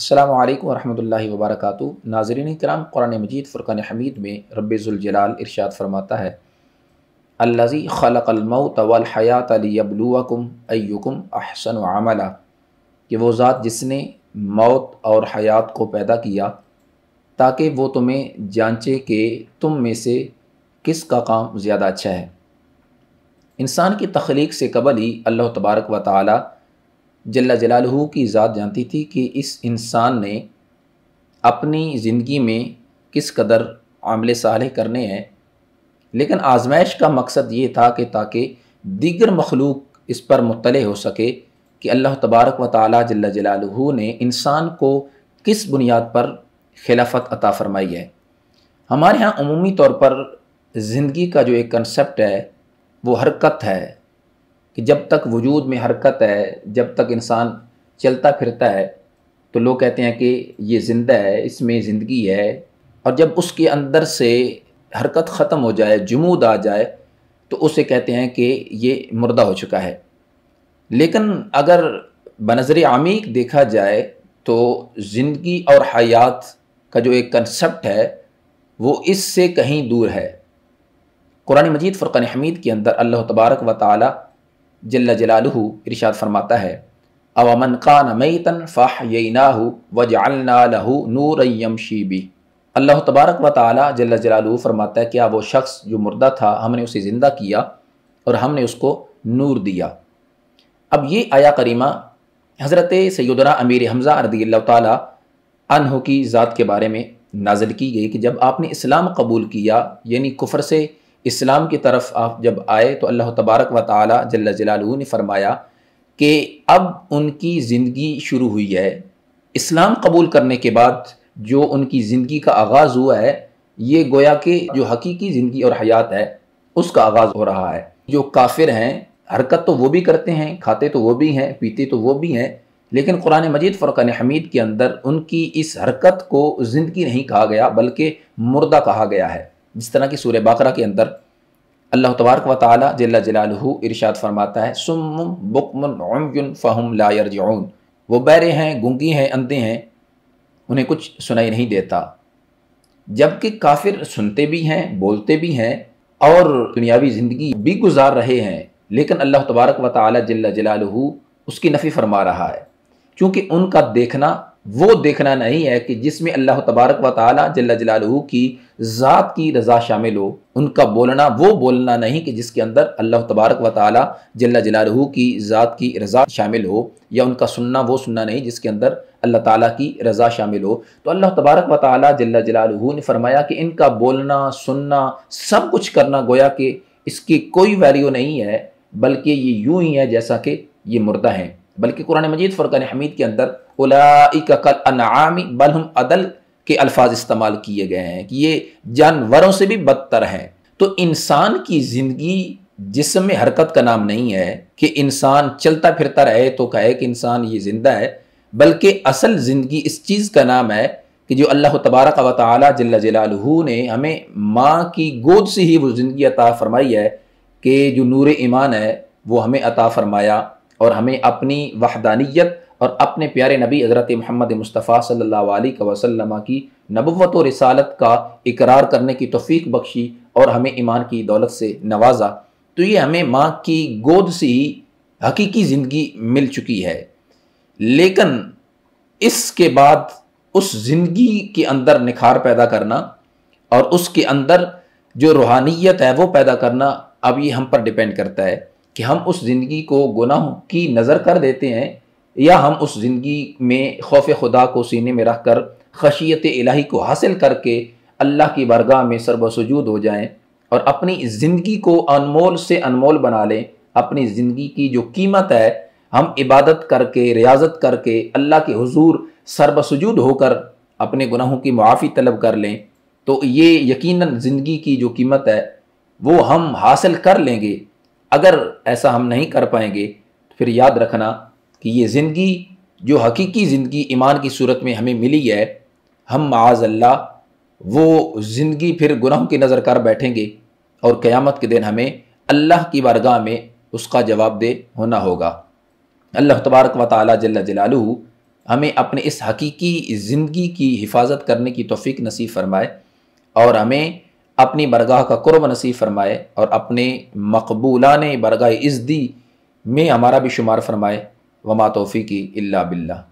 السلام علیکم ورحمۃ اللہ وبرکاتہ ناظرین کرام قرآن مجید فرقان حمید میں رب ذوالجلال ارشاد فرماتا ہے الزی خلق الموت والحیات لیبلوکم ایکم احسن عملا کہ وہ ذات جس نے موت اور حیات کو پیدا کیا تاکہ وہ تمہیں جانچے کہ تم میں سے کس کا کام زیادہ اچھا ہے انسان کی تخلیق سے قبل ہی اللہ تبارک و تعالیٰ جلا جلالہ کی ذات جانتی تھی کہ اس انسان نے اپنی زندگی میں کس قدر عمل صالح کرنے ہیں لیکن آزمائش کا مقصد یہ تھا کہ تاکہ دیگر مخلوق اس پر مطلع ہو سکے کہ اللہ تبارک و تعالی جل جلالہ نے انسان کو کس بنیاد پر خلافت عطا فرمائی ہے ہمارے ہاں عمومی طور پر زندگی کا جو ایک کنسیپٹ ہے وہ حرکت ہے کہ جب تک وجود میں حرکت ہے جب تک انسان چلتا پھرتا ہے تو لوگ کہتے ہیں کہ یہ زندہ ہے اس میں زندگی ہے اور جب اس کے اندر سے حرکت ختم ہو جائے جمود آ جائے تو اسے کہتے ہیں کہ یہ مردہ ہو چکا ہے لیکن اگر بنظر عمیق دیکھا جائے تو زندگی اور حیات کا جو ایک کنسپٹ ہے وہ اس سے کہیں دور ہے قرآن مجید فرقان حمید کے اندر اللہ تبارک و تعالی جل جلالہ ارشاد فرماتا ہے قان میتن فاہ وجالہ نور شیبی اللہ تبارک و جل جلال فرماتا ہے کیا وہ شخص جو مردہ تھا ہم نے اسے زندہ کیا اور ہم نے اس کو نور دیا اب یہ آیا کریمہ حضرت سیدنا امیر حمزہ رضی اللہ تعالیٰ عنہ کی ذات کے بارے میں نازل کی گئی کہ جب آپ نے اسلام قبول کیا یعنی کفر سے اسلام کی طرف آپ جب آئے تو اللہ تبارک و تعالی جل جلالہ نے فرمایا کہ اب ان کی زندگی شروع ہوئی ہے اسلام قبول کرنے کے بعد جو ان کی زندگی کا آغاز ہوا ہے یہ گویا کہ جو حقیقی زندگی اور حیات ہے اس کا آغاز ہو رہا ہے جو کافر ہیں حرکت تو وہ بھی کرتے ہیں کھاتے تو وہ بھی ہیں پیتے تو وہ بھی ہیں لیکن قرآن مجید فرقان حمید کے اندر ان کی اس حرکت کو زندگی نہیں کہا گیا بلکہ مردہ کہا گیا ہے جس طرح کی سورہ بقرہ کے اندر اللہ تبارک و تعالیٰ جل جلالہ ارشاد فرماتا ہے بکم فہم لا یرجعون وہ بیرے ہیں گنگی ہیں اندھے ہیں انہیں کچھ سنائی نہیں دیتا جب کہ کافر سنتے بھی ہیں بولتے بھی ہیں اور دنیاوی زندگی بھی گزار رہے ہیں لیکن اللہ تبارک و تعالیٰ جلا جلالہ اس کی نفی فرما رہا ہے چونکہ ان کا دیکھنا وہ دیکھنا نہیں ہے کہ جس میں اللہ تبارک و تعالی جل جلالہ کی ذات کی رضا شامل ہو ان کا بولنا وہ بولنا نہیں کہ جس کے اندر اللہ تبارک و تعالی جل جلالہ کی ذات کی رضا شامل ہو یا ان کا سننا وہ سننا نہیں جس کے اندر اللہ تعالیٰ کی رضا شامل ہو تو اللہ تبارک و تعالی جل جلالہ نے فرمایا کہ ان کا بولنا سننا سب کچھ کرنا گویا کہ اس کی کوئی ویلیو نہیں ہے بلکہ یہ یوں ہی ہے جیسا کہ یہ مردہ ہیں بلکہ قرآن مجید فرقان حمید کے اندر اولائک کل انعامی بلہم عدل کے الفاظ استعمال کیے گئے ہیں کہ یہ جانوروں سے بھی بدتر ہیں تو انسان کی زندگی جسم میں حرکت کا نام نہیں ہے کہ انسان چلتا پھرتا رہے تو کہے کہ انسان یہ زندہ ہے بلکہ اصل زندگی اس چیز کا نام ہے کہ جو اللہ تبارک و تعالی جل جلالہ نے ہمیں ماں کی گود سے ہی وہ زندگی عطا فرمائی ہے کہ جو نور ایمان ہے وہ ہمیں عطا فرمایا اور ہمیں اپنی وحدانیت اور اپنے پیارے نبی حضرت محمد مصطفیٰ صلی اللہ علیہ وسلم کی نبوت و رسالت کا اقرار کرنے کی توفیق بخشی اور ہمیں ایمان کی دولت سے نوازا تو یہ ہمیں ماں کی گود سے ہی حقیقی زندگی مل چکی ہے لیکن اس کے بعد اس زندگی کے اندر نکھار پیدا کرنا اور اس کے اندر جو روحانیت ہے وہ پیدا کرنا اب یہ ہم پر ڈیپینڈ کرتا ہے کہ ہم اس زندگی کو گناہ کی نظر کر دیتے ہیں یا ہم اس زندگی میں خوف خدا کو سینے میں رکھ کر خشیت الہی کو حاصل کر کے اللہ کی برگاہ میں سجود ہو جائیں اور اپنی زندگی کو انمول سے انمول بنا لیں اپنی زندگی کی جو قیمت ہے ہم عبادت کر کے ریاضت کر کے اللہ کے حضور سرب سجود ہو کر اپنے گناہوں کی معافی طلب کر لیں تو یہ یقیناً زندگی کی جو قیمت ہے وہ ہم حاصل کر لیں گے اگر ایسا ہم نہیں کر پائیں گے تو پھر یاد رکھنا کہ یہ زندگی جو حقیقی زندگی ایمان کی صورت میں ہمیں ملی ہے ہم معاذ اللہ وہ زندگی پھر گناہ کی نظر کر بیٹھیں گے اور قیامت کے دن ہمیں اللہ کی بارگاہ میں اس کا جواب دہ ہونا ہوگا اللہ تبارک و تعالیٰ جل جلالہ ہمیں اپنے اس حقیقی زندگی کی حفاظت کرنے کی توفیق نصیب فرمائے اور ہمیں اپنی برگاہ کا قرب نصیب فرمائے اور اپنے مقبولان برگاہ ازدی میں ہمارا بھی شمار فرمائے وما توفیقی اللہ باللہ